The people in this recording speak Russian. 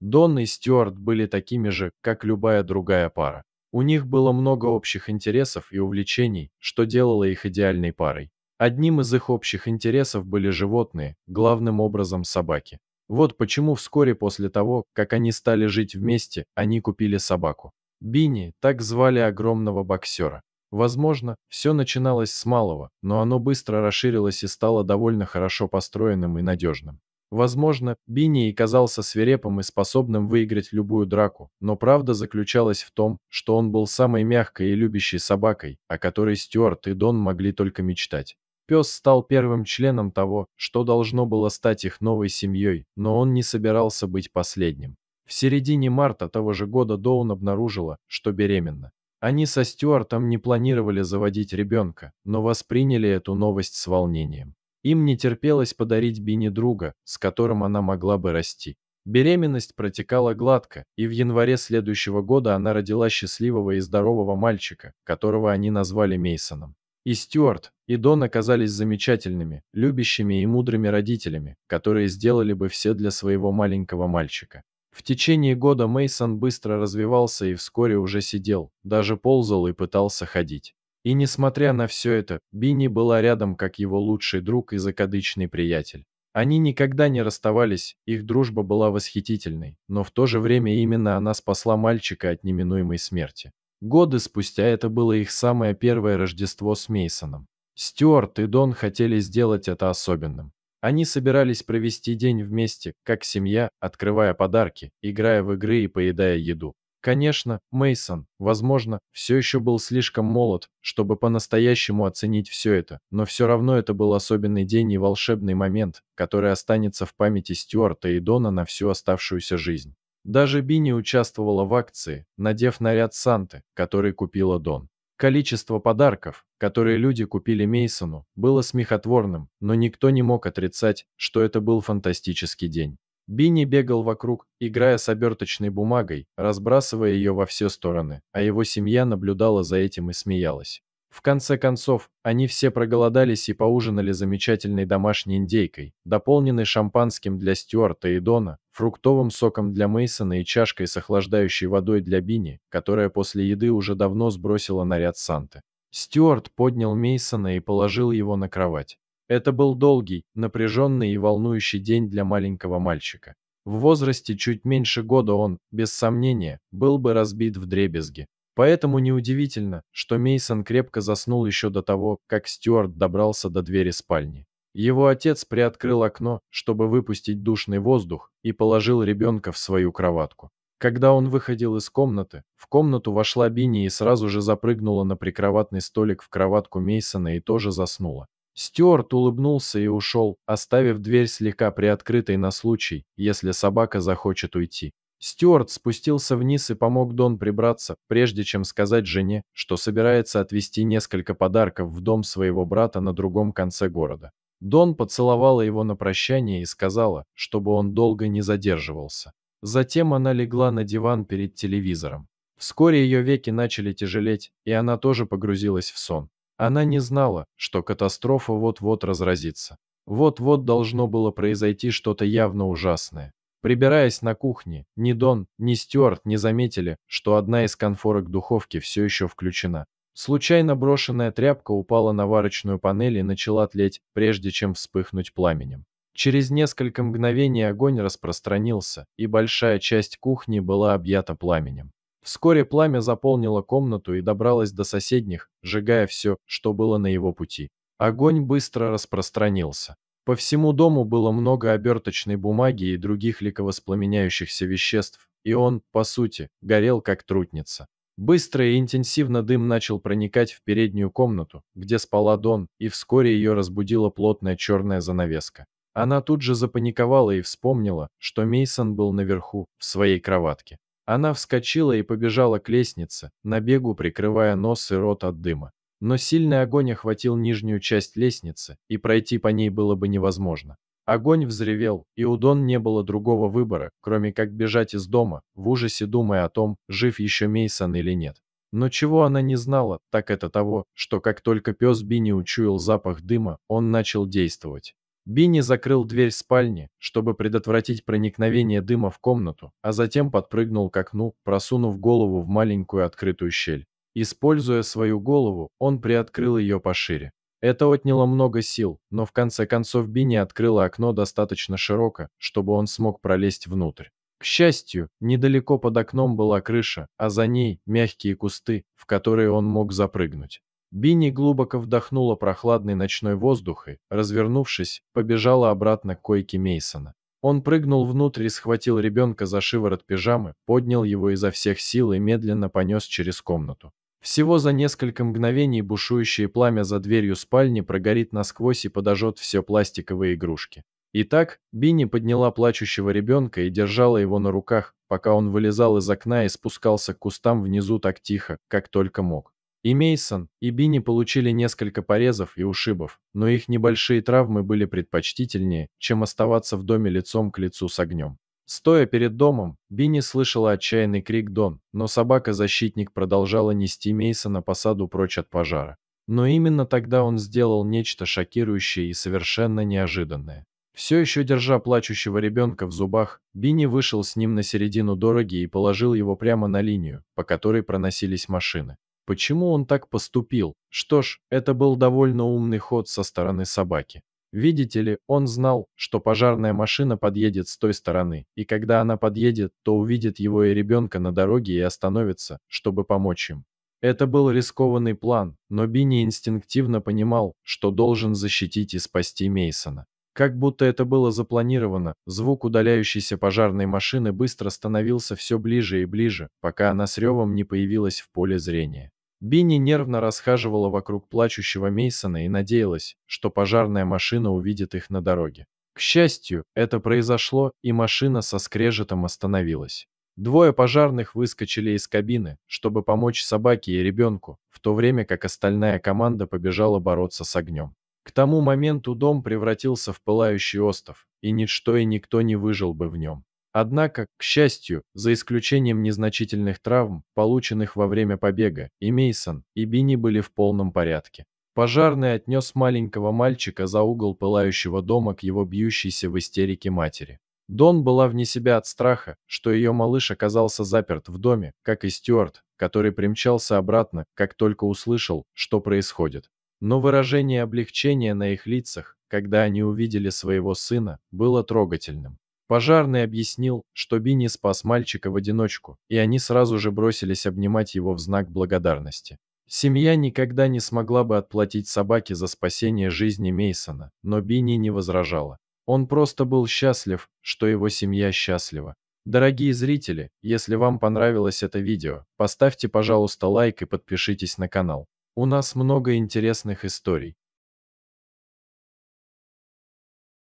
Дон и Стюарт были такими же, как любая другая пара. У них было много общих интересов и увлечений, что делало их идеальной парой. Одним из их общих интересов были животные, главным образом собаки. Вот почему вскоре после того, как они стали жить вместе, они купили собаку. Бини, так звали огромного боксера. Возможно, все начиналось с малого, но оно быстро расширилось и стало довольно хорошо построенным и надежным. Возможно, Бинни и казался свирепым и способным выиграть любую драку, но правда заключалась в том, что он был самой мягкой и любящей собакой, о которой Стюарт и Дон могли только мечтать. Пес стал первым членом того, что должно было стать их новой семьей, но он не собирался быть последним. В середине марта того же года Доун обнаружила, что беременна. Они со Стюартом не планировали заводить ребенка, но восприняли эту новость с волнением. Им не терпелось подарить Бине друга, с которым она могла бы расти. Беременность протекала гладко, и в январе следующего года она родила счастливого и здорового мальчика, которого они назвали Мейсоном. И Стюарт, и Дон оказались замечательными, любящими и мудрыми родителями, которые сделали бы все для своего маленького мальчика. В течение года Мейсон быстро развивался и вскоре уже сидел, даже ползал и пытался ходить. И несмотря на все это, Бини была рядом как его лучший друг и закадычный приятель. Они никогда не расставались, их дружба была восхитительной, но в то же время именно она спасла мальчика от неминуемой смерти. Годы спустя это было их самое первое Рождество с Мейсоном. Стюарт и Дон хотели сделать это особенным. Они собирались провести день вместе, как семья, открывая подарки, играя в игры и поедая еду. Конечно, Мейсон, возможно, все еще был слишком молод, чтобы по-настоящему оценить все это, но все равно это был особенный день и волшебный момент, который останется в памяти Стюарта и Дона на всю оставшуюся жизнь. Даже Бини участвовала в акции, надев наряд Санты, который купила Дон. Количество подарков, которые люди купили Мейсону, было смехотворным, но никто не мог отрицать, что это был фантастический день. Бинни бегал вокруг, играя с оберточной бумагой, разбрасывая ее во все стороны, а его семья наблюдала за этим и смеялась. В конце концов, они все проголодались и поужинали замечательной домашней индейкой, дополненной шампанским для Стюарта и Дона, фруктовым соком для Мейсона и чашкой с охлаждающей водой для Бини, которая после еды уже давно сбросила наряд Санты. Стюарт поднял Мейсона и положил его на кровать. Это был долгий, напряженный и волнующий день для маленького мальчика. В возрасте чуть меньше года он, без сомнения, был бы разбит в дребезги. Поэтому неудивительно, что Мейсон крепко заснул еще до того, как Стюарт добрался до двери спальни. Его отец приоткрыл окно, чтобы выпустить душный воздух, и положил ребенка в свою кроватку. Когда он выходил из комнаты, в комнату вошла Бини и сразу же запрыгнула на прикроватный столик в кроватку Мейсона и тоже заснула. Стюарт улыбнулся и ушел, оставив дверь слегка приоткрытой на случай, если собака захочет уйти. Стюарт спустился вниз и помог Дон прибраться, прежде чем сказать жене, что собирается отвезти несколько подарков в дом своего брата на другом конце города. Дон поцеловала его на прощание и сказала, чтобы он долго не задерживался. Затем она легла на диван перед телевизором. Вскоре ее веки начали тяжелеть, и она тоже погрузилась в сон. Она не знала, что катастрофа вот-вот разразится. Вот-вот должно было произойти что-то явно ужасное. Прибираясь на кухне, ни Дон, ни Стюарт не заметили, что одна из конфорок духовки все еще включена. Случайно брошенная тряпка упала на варочную панель и начала тлеть, прежде чем вспыхнуть пламенем. Через несколько мгновений огонь распространился, и большая часть кухни была объята пламенем. Вскоре пламя заполнило комнату и добралось до соседних, сжигая все, что было на его пути. Огонь быстро распространился. По всему дому было много оберточной бумаги и других ликовоспламеняющихся веществ, и он, по сути, горел как трутница. Быстро и интенсивно дым начал проникать в переднюю комнату, где спала Дон, и вскоре ее разбудила плотная черная занавеска. Она тут же запаниковала и вспомнила, что Мейсон был наверху, в своей кроватке. Она вскочила и побежала к лестнице, на бегу прикрывая нос и рот от дыма. Но сильный огонь охватил нижнюю часть лестницы, и пройти по ней было бы невозможно. Огонь взревел, и у Дон не было другого выбора, кроме как бежать из дома, в ужасе думая о том, жив еще Мейсон или нет. Но чего она не знала, так это того, что как только пес Бини учуял запах дыма, он начал действовать. Бинни закрыл дверь спальни, чтобы предотвратить проникновение дыма в комнату, а затем подпрыгнул к окну, просунув голову в маленькую открытую щель. Используя свою голову, он приоткрыл ее пошире. Это отняло много сил, но в конце концов Бинни открыла окно достаточно широко, чтобы он смог пролезть внутрь. К счастью, недалеко под окном была крыша, а за ней мягкие кусты, в которые он мог запрыгнуть. Бинни глубоко вдохнула прохладный ночной воздух и, развернувшись, побежала обратно к койке Мейсона. Он прыгнул внутрь и схватил ребенка за шиворот пижамы, поднял его изо всех сил и медленно понес через комнату. Всего за несколько мгновений бушующее пламя за дверью спальни прогорит насквозь и подожжет все пластиковые игрушки. Итак, Бинни подняла плачущего ребенка и держала его на руках, пока он вылезал из окна и спускался к кустам внизу так тихо, как только мог. И Мейсон, и Бини получили несколько порезов и ушибов, но их небольшие травмы были предпочтительнее, чем оставаться в доме лицом к лицу с огнем. Стоя перед домом, Бини слышала отчаянный крик Дон, но собака-защитник продолжала нести Мейсона по саду прочь от пожара. Но именно тогда он сделал нечто шокирующее и совершенно неожиданное. Все еще держа плачущего ребенка в зубах, Бини вышел с ним на середину дороги и положил его прямо на линию, по которой проносились машины. Почему он так поступил? Что ж, это был довольно умный ход со стороны собаки. Видите ли, он знал, что пожарная машина подъедет с той стороны, и когда она подъедет, то увидит его и ребенка на дороге и остановится, чтобы помочь им. Это был рискованный план, но Бини инстинктивно понимал, что должен защитить и спасти Мейсона. Как будто это было запланировано, звук удаляющейся пожарной машины быстро становился все ближе и ближе, пока она с ревом не появилась в поле зрения. Бинни нервно расхаживала вокруг плачущего Мейсона и надеялась, что пожарная машина увидит их на дороге. К счастью, это произошло, и машина со скрежетом остановилась. Двое пожарных выскочили из кабины, чтобы помочь собаке и ребенку, в то время как остальная команда побежала бороться с огнем. К тому моменту дом превратился в пылающий остов, и ничто и никто не выжил бы в нем. Однако, к счастью, за исключением незначительных травм, полученных во время побега, и Мейсон, и Бини были в полном порядке. Пожарный отнес маленького мальчика за угол пылающего дома к его бьющейся в истерике матери. Дон была вне себя от страха, что ее малыш оказался заперт в доме, как и Стюарт, который примчался обратно, как только услышал, что происходит. Но выражение облегчения на их лицах, когда они увидели своего сына, было трогательным. Пожарный объяснил, что Бини спас мальчика в одиночку, и они сразу же бросились обнимать его в знак благодарности. Семья никогда не смогла бы отплатить собаке за спасение жизни Мейсона, но Бини не возражала. Он просто был счастлив, что его семья счастлива. Дорогие зрители, если вам понравилось это видео, поставьте, пожалуйста, лайк и подпишитесь на канал. У нас много интересных историй.